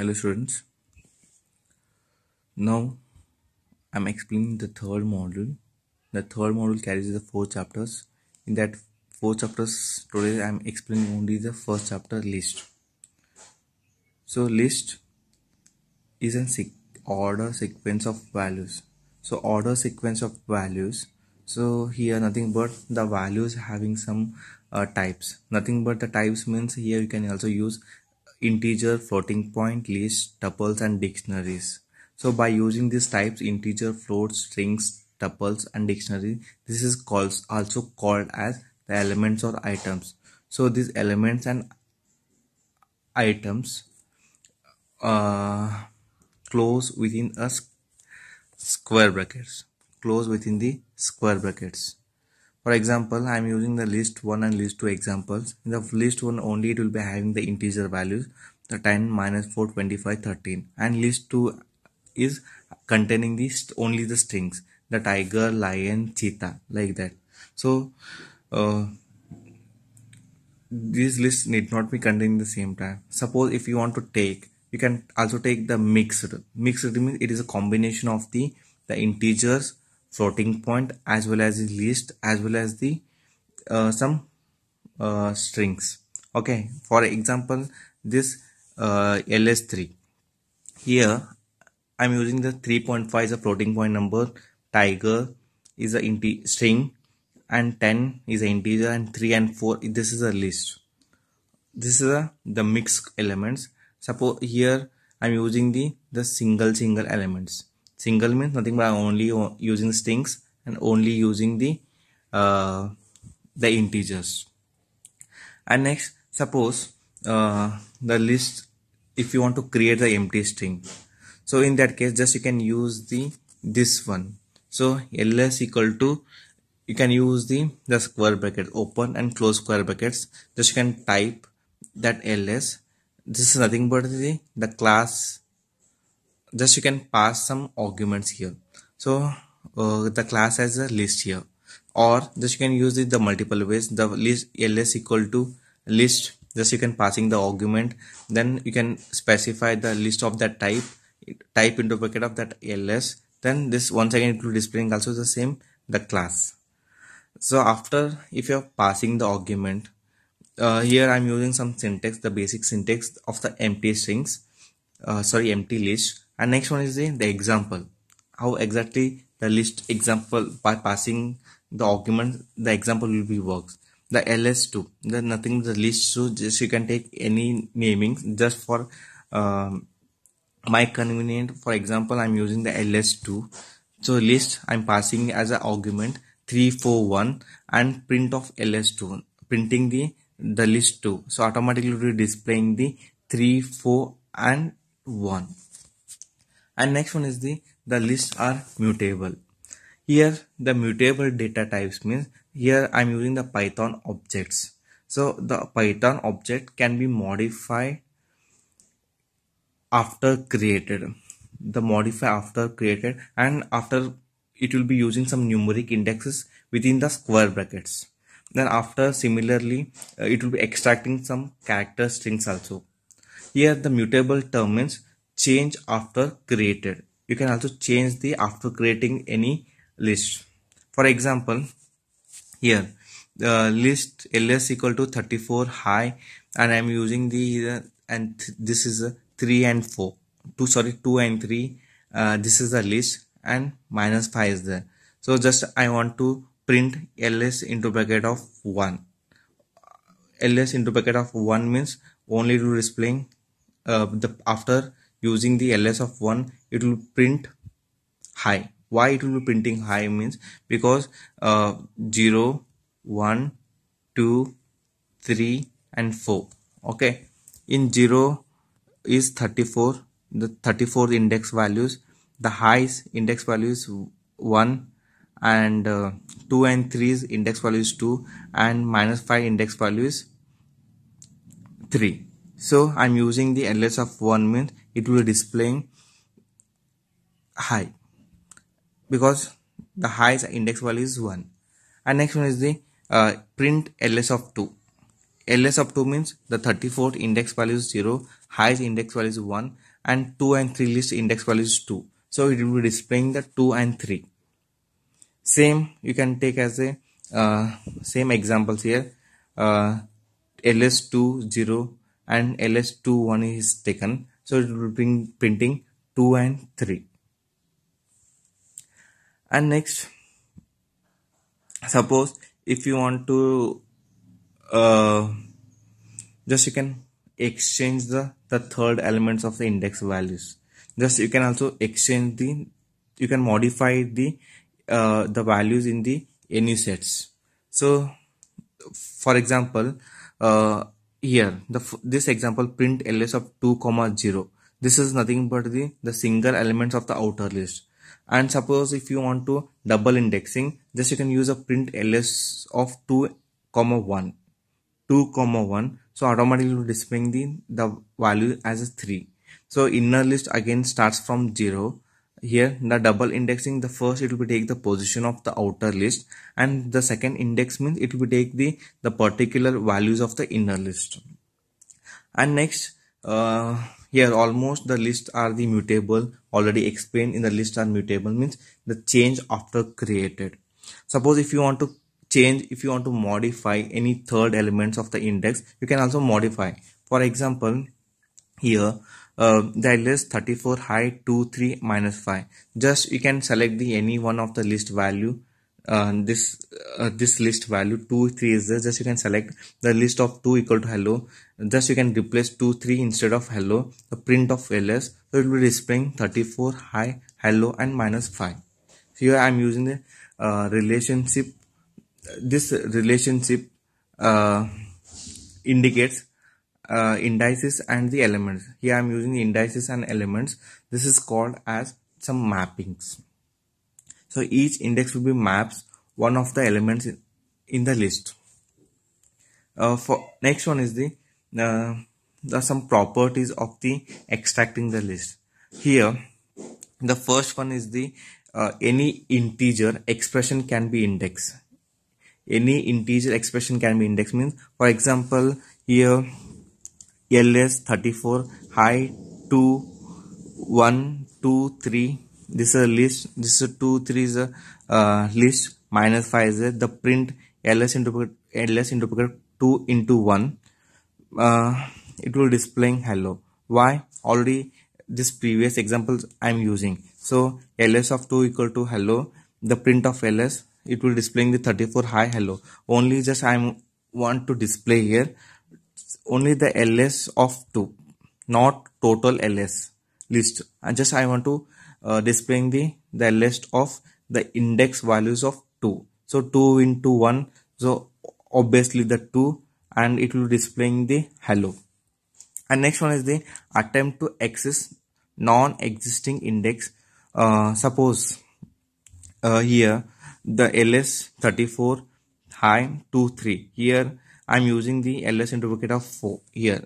hello students now i'm explaining the third module the third module carries the four chapters in that four chapters today i'm explaining only the first chapter list so list is an order sequence of values so order sequence of values so here nothing but the values having some uh, types nothing but the types means here you can also use integer, floating point, list, tuples and dictionaries. So by using these types integer, floats, strings, tuples and dictionary, this is calls also called as the elements or items. So these elements and items uh, close within a square brackets close within the square brackets for example, I am using the list 1 and list 2 examples. In the list 1 only it will be having the integer values the 10 minus 4 25 13 and list 2 is containing these only the strings the tiger lion cheetah like that so uh, these lists need not be containing the same time. suppose if you want to take you can also take the mixed mixed means it is a combination of the the integers floating point as well as the list as well as the uh, some uh, strings okay for example this uh, ls3 here i'm using the 3.5 is a floating point number tiger is a int string and 10 is an integer and 3 and 4 this is a list this is a, the mixed elements suppose here i'm using the the single single elements single means nothing but only using strings and only using the uh, the integers and next suppose uh, the list if you want to create the empty string so in that case just you can use the this one so ls equal to you can use the the square bracket open and close square brackets just you can type that ls this is nothing but the the class just you can pass some arguments here so uh, the class has a list here or just you can use it the multiple ways the list ls equal to list just you can passing the argument then you can specify the list of that type type into bracket of that ls then this once again it will displaying also the same the class so after if you're passing the argument uh, here i'm using some syntax the basic syntax of the empty strings uh, sorry empty list and next one is the, the example how exactly the list example by passing the argument the example will be works the ls2 the nothing the list so just you can take any naming. just for um, my convenient for example i'm using the ls2 so list i'm passing as an argument 341 and print of ls2 printing the the list 2 so automatically will be displaying the 3 4 and 1 and next one is the the lists are mutable here the mutable data types means here i'm using the python objects so the python object can be modified after created the modify after created and after it will be using some numeric indexes within the square brackets then after similarly uh, it will be extracting some character strings also here the mutable term means change after created you can also change the after creating any list for example here the list ls equal to 34 high and i'm using the uh, and th this is a 3 and 4 2 sorry 2 and 3 uh, this is the list and minus 5 is there so just i want to print ls into bracket of 1 ls into bracket of 1 means only to displaying uh, the after using the ls of 1 it will print high why it will be printing high means because uh, 0 1 2 3 and 4 okay in 0 is 34 the 34 index values the highs index value is 1 and uh, 2 and 3 is index value is 2 and minus 5 index value is 3 so i'm using the ls of 1 means it will be displaying high because the highest index value is 1 and next one is the uh, print ls of 2 ls of 2 means the 34th index value is 0 highest index value is 1 and 2 and 3 list index value is 2 so it will be displaying the 2 and 3 same you can take as a uh, same examples here uh, ls2 0 and ls2 1 is taken so it will be printing 2 and 3. And next, suppose if you want to uh, just you can exchange the, the third elements of the index values. Just you can also exchange the, you can modify the, uh, the values in the any sets. So for example, uh, here the this example print ls of 2 comma 0 this is nothing but the the single elements of the outer list and suppose if you want to double indexing just you can use a print ls of 2 comma 1 2 comma 1 so automatically will displaying the the value as a 3 so inner list again starts from 0 here the double indexing the first it will be take the position of the outer list and the second index means it will be take the the particular values of the inner list and next uh, here almost the list are the mutable already explained in the list are mutable means the change after created suppose if you want to change if you want to modify any third elements of the index you can also modify for example here uh, the list 34 high 2 3 minus 5 just you can select the any one of the list value uh, this uh, this list value 2 3 is there just you can select the list of 2 equal to hello just you can replace 2 3 instead of hello the print of ls so it will be displaying 34 high hello and minus 5 here i am using the uh, relationship this relationship uh, indicates uh, indices and the elements here i'm using the indices and elements this is called as some mappings so each index will be maps one of the elements in the list uh, for next one is the, uh, the some properties of the extracting the list here the first one is the uh, any integer expression can be index. any integer expression can be index means for example here LS34 high 2 1 2 3 this is a list this is a 2 3 is a uh, list minus 5 is a, the print ls interpreter ls interpreter 2 into 1 uh, it will displaying hello why already this previous examples i'm using so ls of 2 equal to hello the print of ls it will displaying the 34 high hello only just i'm want to display here only the ls of 2 not total ls list and just i want to uh, displaying the the list of the index values of 2 so 2 into 1 so obviously the 2 and it will displaying the hello and next one is the attempt to access non-existing index uh, suppose uh, here the ls 34 high 2 3 here I'm using the ls into of 4 here.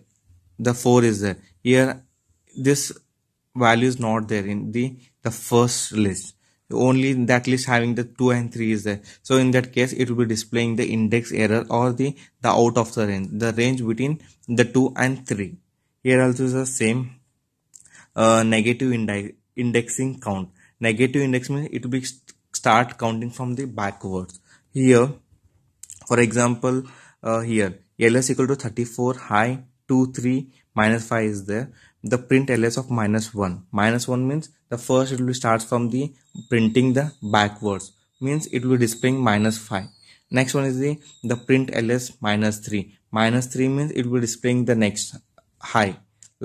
The 4 is there. Here this value is not there in the, the first list. Only that list having the 2 and 3 is there. So in that case it will be displaying the index error or the, the out of the range. The range between the 2 and 3. Here also is the same uh, negative indexing count. Negative index means it will be start counting from the backwards. Here for example uh, here ls equal to 34 high 2 3 minus 5 is there the print ls of minus 1 minus 1 means the first it will start from the printing the backwards means it will be displaying minus 5 next one is the the print ls minus 3 minus 3 means it will be displaying the next high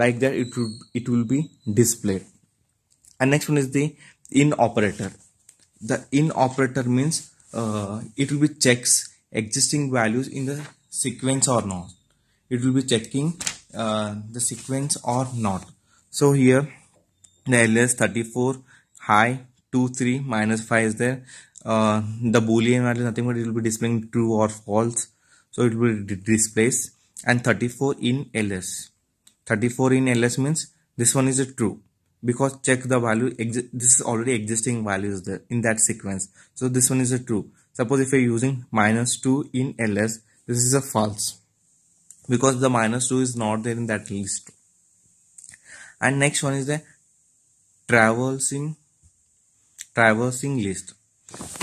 like that it will it will be displayed and next one is the in operator the in operator means uh, it will be checks existing values in the sequence or not it will be checking uh, the sequence or not so here the ls 34 high 2 3 minus 5 is there uh, the boolean value nothing but it will be displaying true or false so it will displace and 34 in ls 34 in ls means this one is a true because check the value this is already existing values there in that sequence so this one is a true suppose if you're using minus 2 in ls this is a false because the minus 2 is not there in that list and next one is the traversing traversing list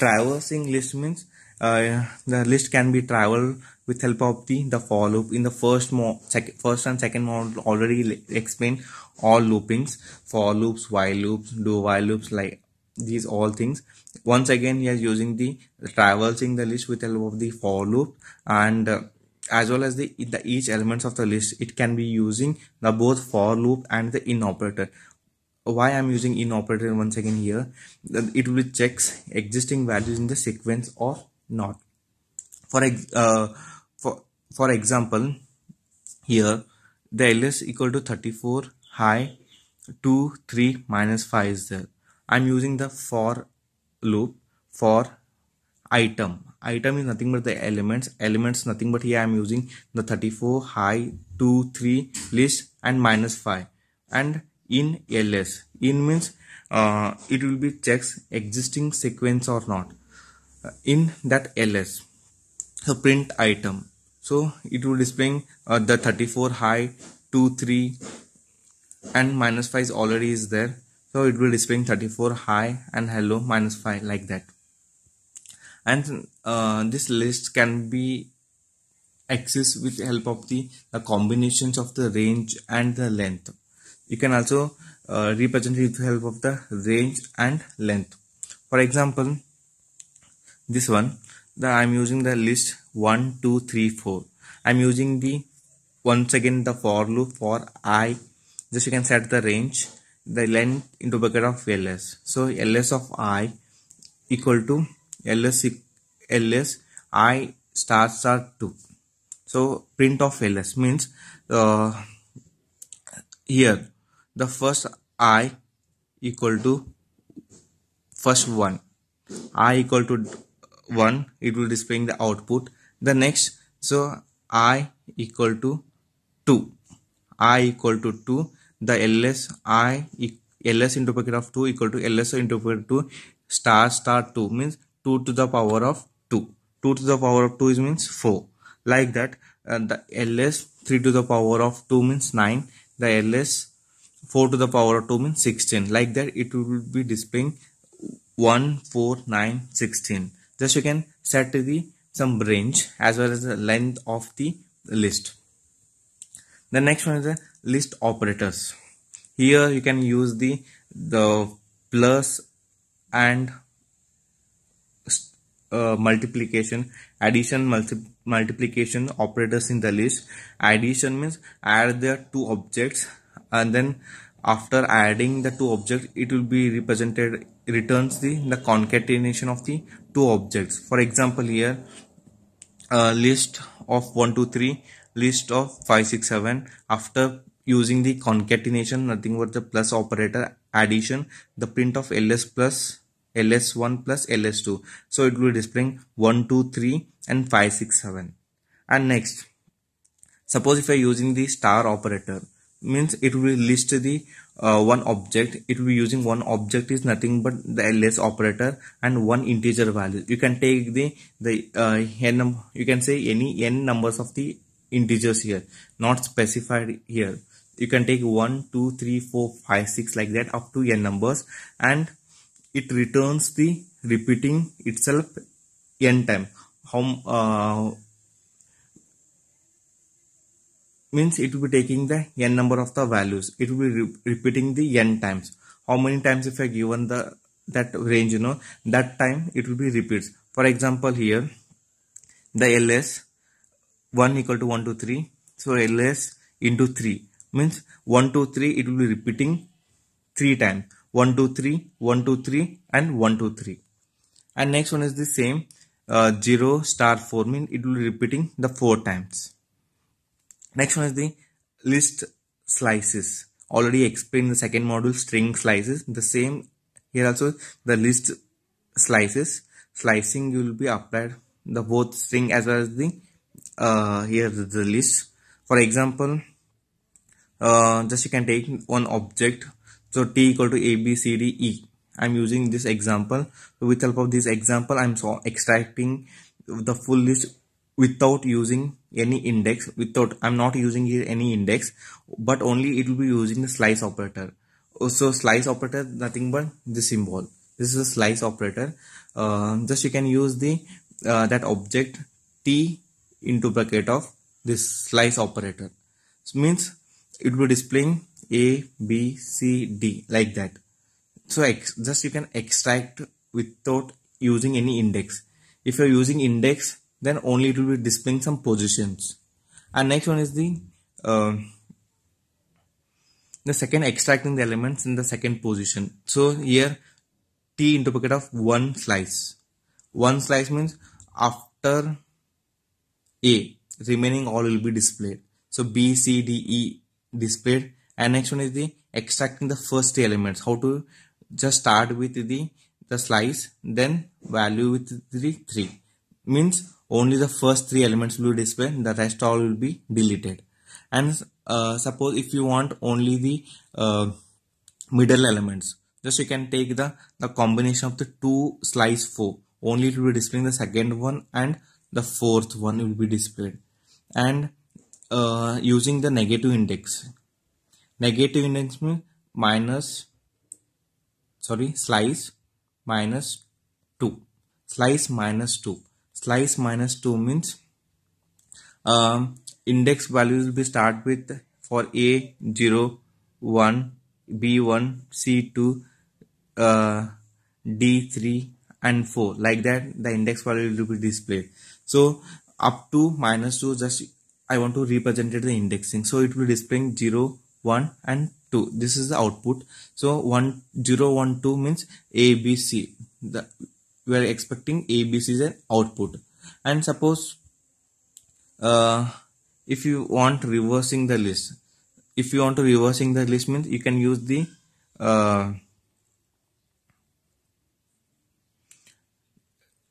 traversing list means uh, the list can be traveled with help of the the for loop in the first mo second first and second model already explained all loopings for loops while loops do while loops like these all things once again we are using the traversing the list with the help of the for loop and uh, as well as the, the each elements of the list it can be using the both for loop and the in operator why i'm using in operator once again here it will checks existing values in the sequence or not for uh, for for example here the ls equal to 34 high 2 3 minus 5 is there i'm using the for loop for item item is nothing but the elements elements nothing but here i'm using the 34 high 2 3 list and minus 5 and in ls in means uh, it will be checks existing sequence or not uh, in that ls so print item so it will displaying uh, the 34 high 2 3 and minus 5 is already is there so it will display 34 high and hello minus 5 like that and uh, this list can be accessed with the help of the, the, combinations of the range and the length you can also uh, represent with the help of the range and length for example this one the i'm using the list 1 2 3 4 i'm using the once again the for loop for i just you can set the range the length into bucket of ls so ls of i equal to ls ls i star star 2 so print of ls means uh, here the first i equal to first one i equal to 1 it will displaying the output the next so i equal to 2 i equal to 2 the ls i ls into bracket of 2 equal to ls into bracket 2 star star 2 means 2 to the power of 2 2 to the power of 2 is means 4 like that uh, the ls 3 to the power of 2 means 9 the ls 4 to the power of 2 means 16 like that it will be displaying 1 4 9 16 just you can set the some range as well as the length of the list the next one is the list operators here you can use the the plus and uh, multiplication addition multi multiplication operators in the list addition means add the two objects and then after adding the two objects it will be represented returns the the concatenation of the two objects for example here uh, list of 1 2 3 list of 5 6 7 after using the concatenation nothing but the plus operator addition the print of ls plus ls1 plus ls2 so it will be displaying 1 2 3 and 5 6 7 and next suppose if i using the star operator means it will list the uh, one object it will be using one object is nothing but the ls operator and one integer value you can take the the uh, n you can say any n numbers of the integers here not specified here you can take 1 2 3 4 5 6 like that up to n numbers and it returns the repeating itself n time how uh, means it will be taking the n number of the values it will be re repeating the n times how many times if i given the that range you know that time it will be repeats for example here the ls 1 equal to 1 to 3 so ls into 3 means 1 2 3 it will be repeating 3 times 1 2 3 1 2 3 and 1 2 3 and next one is the same uh, 0 star 4 mean it will be repeating the 4 times next one is the list slices already explained the second module string slices the same here also the list slices slicing will be applied the both string as well as the uh, here the list for example uh, just you can take one object so t equal to a b c d e i'm using this example so with help of this example i'm so extracting the full list without using any index without i'm not using here any index but only it will be using the slice operator oh, So slice operator nothing but the symbol this is a slice operator uh, just you can use the uh, that object t into bracket of this slice operator this means it will displaying a b c d like that so just you can extract without using any index if you're using index then only it will be displaying some positions and next one is the uh, the second extracting the elements in the second position so here t into bucket of one slice one slice means after a remaining all will be displayed so b c d e displayed and next one is the extracting the first elements how to just start with the the slice then value with the 3 means only the first three elements will be displayed the rest all will be deleted and uh, suppose if you want only the uh, middle elements just you can take the the combination of the two slice 4 only it will be displaying the second one and the fourth one will be displayed and uh, using the negative index. Negative index means minus, sorry, slice minus 2. Slice minus 2. Slice minus 2 means um, index value will be start with for A 0, 1, B1, C2, uh, D3 and 4 like that the index value will be displayed. So up to minus 2 just I want to represent the indexing. So it will displaying 0, 1 and 2. This is the output. So 1, 0, 1, 2 means A, B, C. The, we are expecting A, B, C is an output. And suppose uh, if you want reversing the list, if you want to reversing the list means you can use the uh,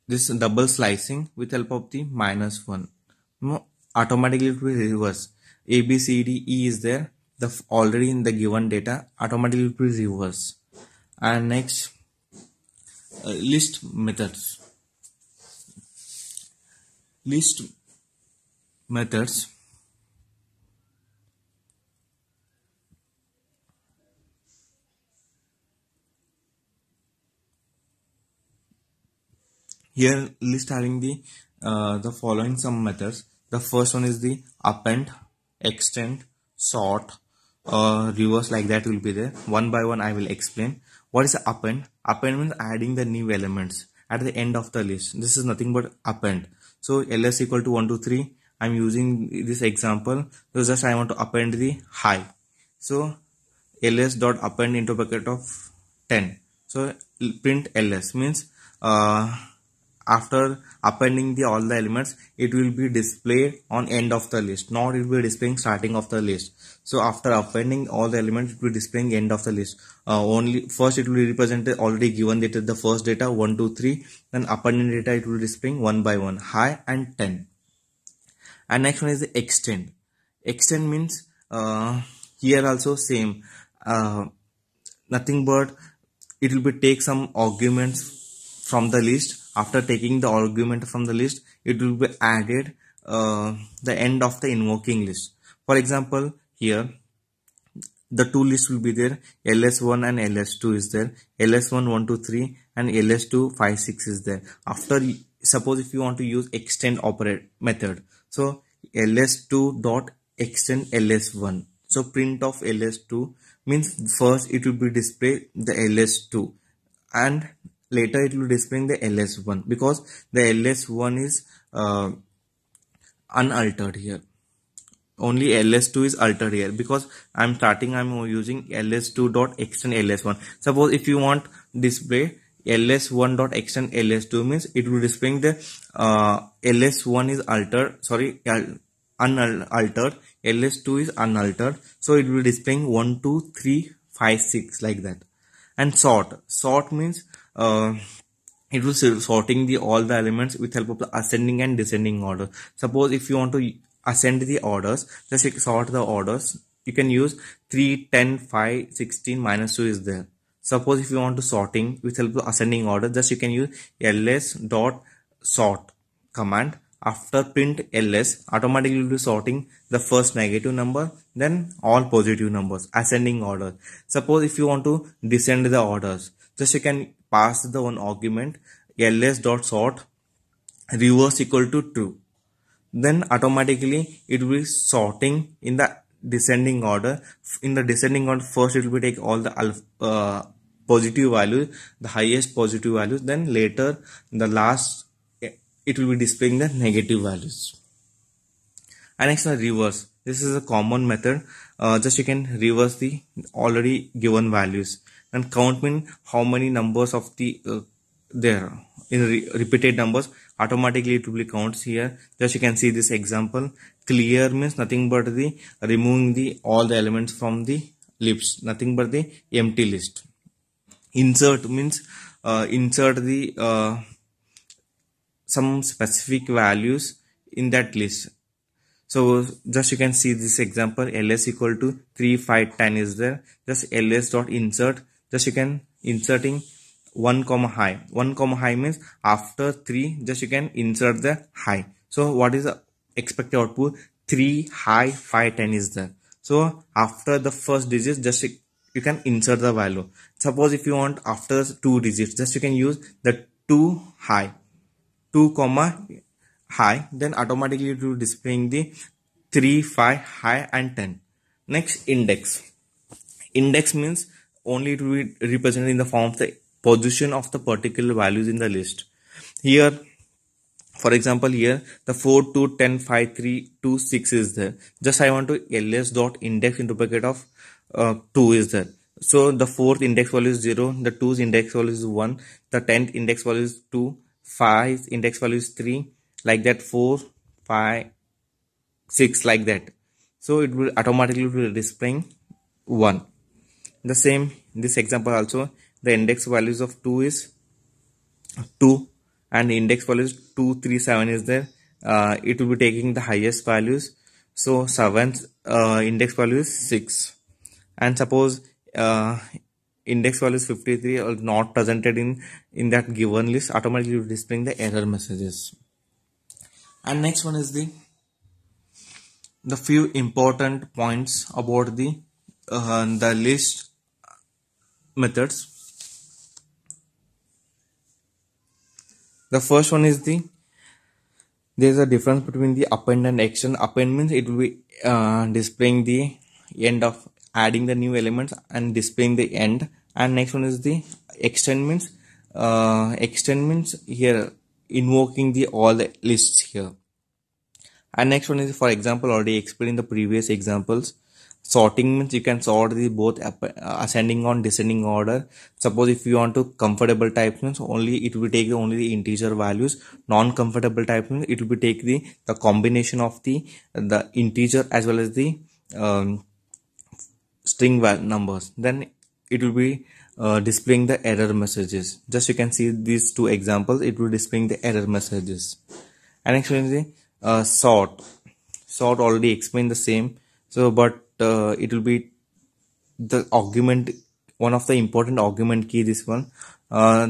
this double slicing with help of the minus 1 automatically it will reverse a b c d e is there the already in the given data automatically it will reverse and next uh, list methods list methods here list having the uh, the following some methods the first one is the append extend sort uh, reverse like that will be there one by one i will explain what is append append means adding the new elements at the end of the list this is nothing but append so ls equal to 1 to 3 i'm using this example so just i want to append the high so ls dot append into bucket of 10 so print ls means uh, after appending the all the elements it will be displayed on end of the list not it will be displaying starting of the list so after appending all the elements it will be displaying end of the list uh, only first it will be represented already given data the first data 1 2 3 then appending data it will be displaying one by one high and 10 and next one is the extend extend means uh, here also same uh, nothing but it will be take some arguments from the list after taking the argument from the list it will be added uh, the end of the invoking list for example here the two lists will be there ls1 and ls2 is there ls1 1 2 3 and ls2 5 6 is there after suppose if you want to use extend operate method so ls2 dot extend ls1 so print of ls2 means first it will be display the ls2 and later it will displaying the ls1 because the ls1 is uh, unaltered here only ls2 is altered here because i'm starting i'm using ls2 dot extend ls1 suppose if you want display ls1 dot extend ls2 means it will displaying the uh, ls1 is altered sorry unaltered ls2 is unaltered so it will displaying 1 2 3 5 6 like that and sort sort means uh, it will sorting the all the elements with help of the ascending and descending order suppose if you want to ascend the orders just sort the orders you can use 3 10 5 16 minus 2 is there suppose if you want to sorting with help of ascending order just you can use ls dot sort command after print ls automatically will be sorting the first negative number then all positive numbers ascending order suppose if you want to descend the orders just you can pass the one argument ls dot sort reverse equal to true then automatically it will be sorting in the descending order in the descending order first it will be take all the alpha, uh, positive values the highest positive values then later the last it will be displaying the negative values and next one reverse this is a common method uh, just you can reverse the already given values and count means how many numbers of the uh, there in re repeated numbers automatically it will be counts here just you can see this example clear means nothing but the removing the all the elements from the lips nothing but the empty list insert means uh, insert the uh, some specific values in that list so just you can see this example ls equal to 3 5 10 is there just ls dot insert just you can inserting 1 comma high 1 comma high means after 3 just you can insert the high so what is the expected output 3 high five ten is there so after the first digit just you can insert the value suppose if you want after two digits just you can use the 2 high 2 comma high then automatically it will displaying the 3 5 high and 10 next index index means only to be represented in the form of the position of the particular values in the list. Here, for example, here the 4, 2, 10, 5, 3, 2, 6 is there. Just I want to ls dot index into bracket of uh, 2 is there. So the fourth index value is 0, the 2's index value is 1, the 10th index value is 2, 5 index value is 3, like that 4, 5, 6 like that. So it will automatically be displaying 1 the same this example also the index values of 2 is 2 and index value two, three, seven is there uh, it will be taking the highest values so 7th uh, index value is 6 and suppose uh, index value is 53 or not presented in in that given list automatically displaying the error messages and next one is the the few important points about the uh, the list methods. The first one is the there's a difference between the append and action. Append means it will be uh, displaying the end of adding the new elements and displaying the end. And next one is the extend means uh, extend means here invoking the all the lists here. And next one is for example already explained in the previous examples sorting means you can sort the both uh, ascending on descending order suppose if you want to comfortable type means only it will take only the integer values non-comfortable type means it will be take the the combination of the the integer as well as the um, string numbers then it will be uh, displaying the error messages just you can see these two examples it will displaying the error messages and actually the uh, sort sort already explained the same so but uh, it will be the argument one of the important argument key this one uh,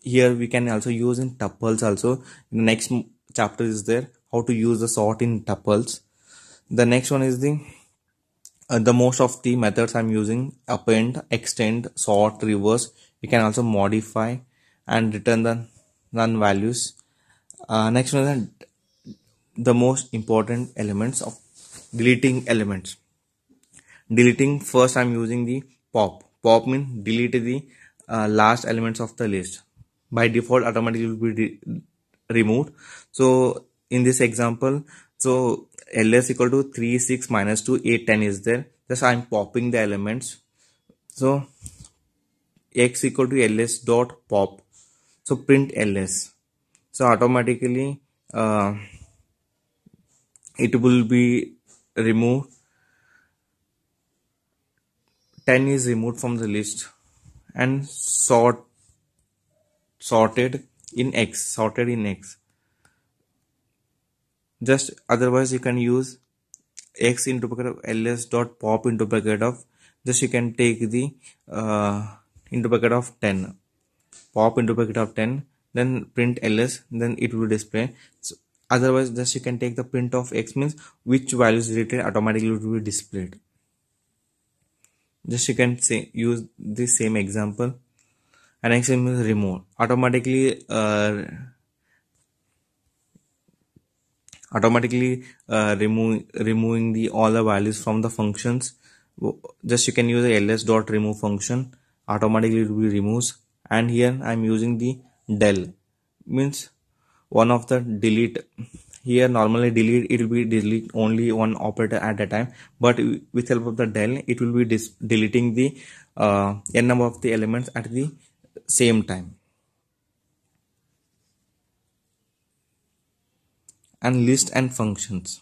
here we can also use in tuples also in the next chapter is there how to use the sort in tuples the next one is the uh, the most of the methods i'm using append extend sort reverse you can also modify and return the none values uh, next one is the most important elements of deleting elements deleting first i'm using the pop pop means delete the uh, last elements of the list by default automatically will be removed so in this example so ls equal to 3 6 minus 2 8 10 is there just i'm popping the elements so x equal to ls dot pop so print ls so automatically uh, it will be removed 10 is removed from the list and sort sorted in x sorted in x just otherwise you can use x into bracket of ls dot pop into bracket of just you can take the uh, into bracket of 10 pop into bracket of 10 then print ls then it will display so otherwise just you can take the print of x means which value is written automatically will be displayed just you can say use the same example and example is remote automatically uh, automatically uh, remove removing the all the values from the functions just you can use the ls dot remove function automatically it will be removes and here i'm using the del means one of the delete here normally delete it will be delete only one operator at a time but with help of the del it will be deleting the uh, n number of the elements at the same time and list and functions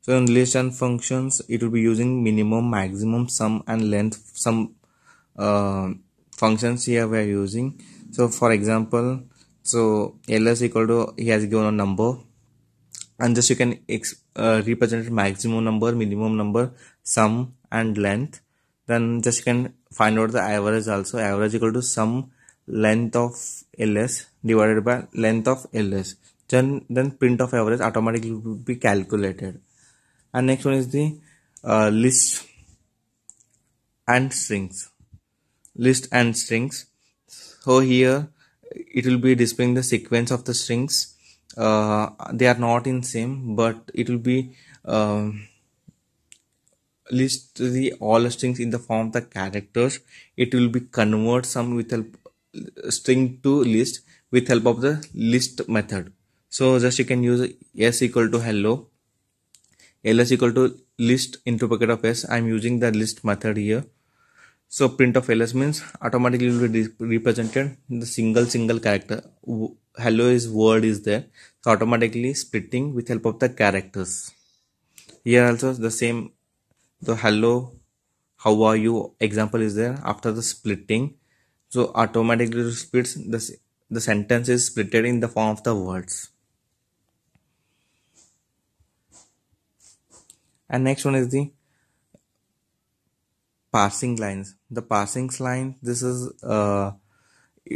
so in list and functions it will be using minimum maximum sum and length some uh, functions here we are using so for example so ls equal to he has given a number and just you can uh, represent maximum number minimum number sum and length then just you can find out the average also average equal to sum length of ls divided by length of ls then then print of average automatically will be calculated and next one is the uh, list and strings list and strings so here it will be displaying the sequence of the strings uh, they are not in same but it will be uh, list the all strings in the form of the characters it will be convert some with help string to list with help of the list method so just you can use s equal to hello ls equal to list into bucket of s i'm using the list method here so print of ls means automatically will be represented the single single character hello is word is there so automatically splitting with help of the characters here also the same the hello how are you example is there after the splitting so automatically splits the, the sentence is splitted in the form of the words and next one is the passing lines the passing lines. this is uh,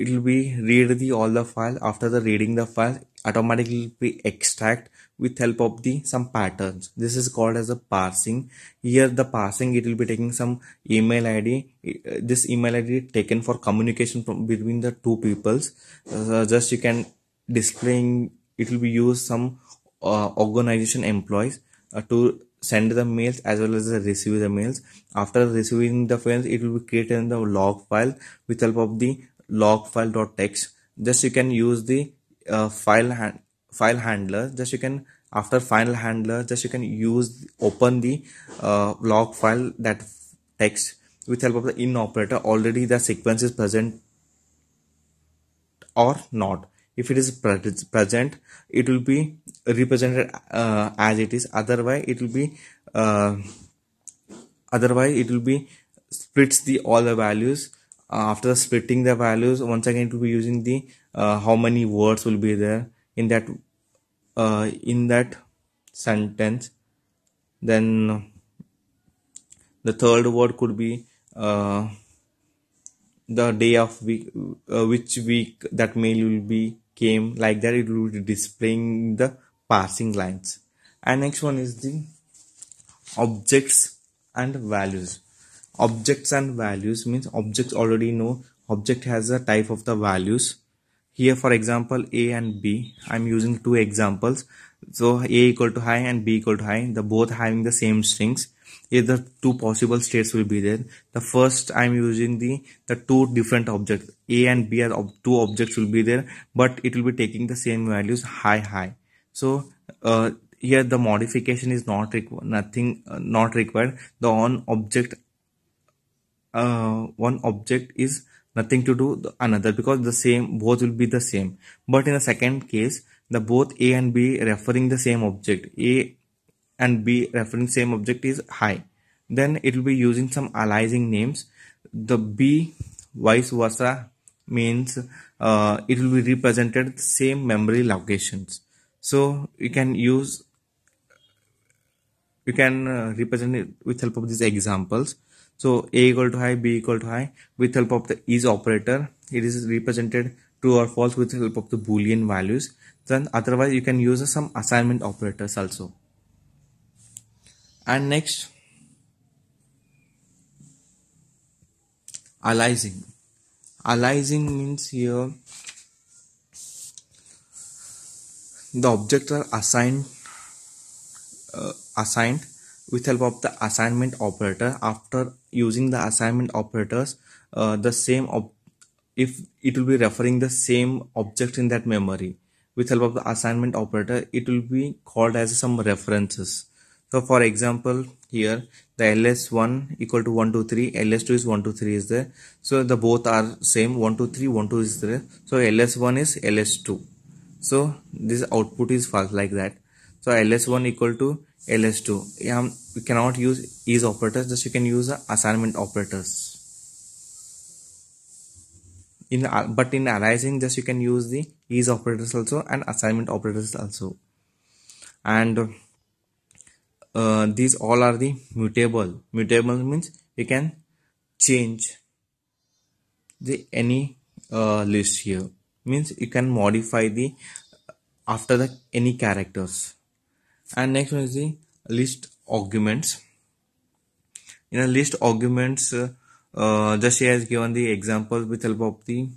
it will be read the all the file after the reading the file automatically will be extract with help of the some patterns this is called as a parsing here the parsing it will be taking some email id this email id taken for communication from between the two peoples uh, just you can displaying it will be used some uh, organization employees uh, to send the mails as well as receive the mails after receiving the files it will be created in the log file with help of the log file dot text just you can use the uh, file hand file handler just you can after final handler just you can use open the uh, log file that text with help of the in operator already the sequence is present or not if it is pre present it will be represented uh, as it is otherwise it will be uh, otherwise it will be splits the all the values uh, after splitting the values once again to be using the uh, how many words will be there in that uh, in that sentence then the third word could be uh, the day of week uh, which week that mail will be came like that it will be displaying the passing lines and next one is the objects and values objects and values means objects already know object has a type of the values here for example a and b i'm using two examples so a equal to high and b equal to high the both having the same strings if the two possible states will be there the first i'm using the the two different objects a and b are ob two objects will be there but it will be taking the same values high high so uh, here the modification is not required. nothing uh, not required the on object uh, one object is nothing to do another because the same both will be the same but in the second case the both a and b referring the same object a and b referring same object is high then it will be using some aliasing names the b vice versa means uh, it will be represented same memory locations so you can use you can uh, represent it with help of these examples so A equal to high, B equal to high with help of the is operator. It is represented true or false with help of the boolean values. Then otherwise you can use some assignment operators also. And next, aliasing. Aliasing means here the objects are assigned uh, assigned with help of the assignment operator after using the assignment operators uh, the same if it will be referring the same object in that memory with help of the assignment operator it will be called as some references so for example here the ls1 equal to 123 ls2 is 123 is there so the both are same 123 12 is there so ls1 is ls2 so this output is false like that so ls1 equal to ls2 we cannot use is operators just you can use assignment operators in but in analyzing just you can use the is operators also and assignment operators also and uh, these all are the mutable mutable means you can change the any uh, list here means you can modify the after the any characters and next one is the list arguments in a list arguments uh, uh, just he has given the examples with help of the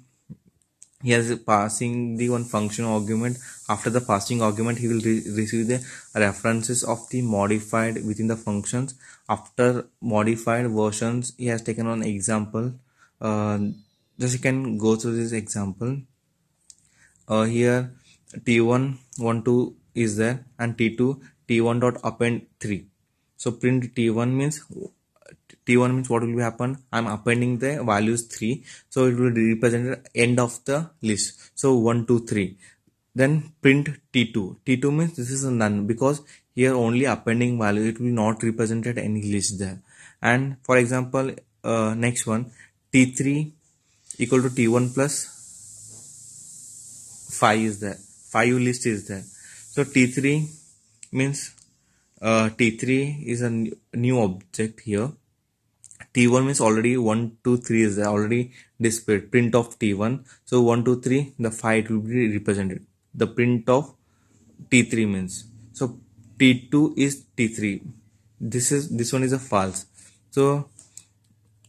he has passing the one function argument after the passing argument he will re receive the references of the modified within the functions after modified versions he has taken on example uh, just you can go through this example uh, here t1 1 to is there and t2 t1 dot append 3 so print t1 means t1 means what will be happen i'm appending the values 3 so it will represent end of the list so 1 2 3 then print t2 t2 means this is none because here only appending value it will not represented any list there and for example uh, next one t3 equal to t1 plus 5 is there 5 list is there so t3 means uh, t3 is a new object here t1 means already 1 2 3 is already displayed print of t1 so 1 2 3 the 5 will be represented the print of t3 means so t2 is t3 this is this one is a false so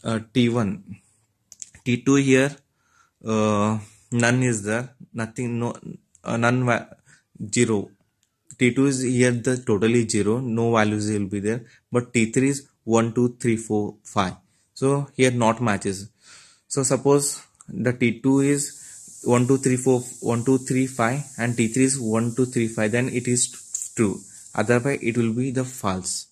uh, t1 t2 here uh, none is there nothing no uh, none 0 t2 is here the totally 0 no values will be there but t3 is 1 2 3 4 5 so here not matches so suppose the t2 is 1 2 3 4 1 2 3 5 and t3 is 1 2 3 5 then it is true otherwise it will be the false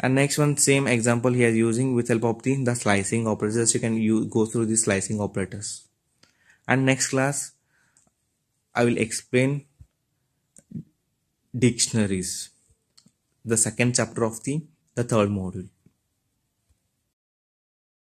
and next one same example here using with help of the, the slicing operators you can you go through the slicing operators and next class i will explain dictionaries, the second chapter of the, the third module.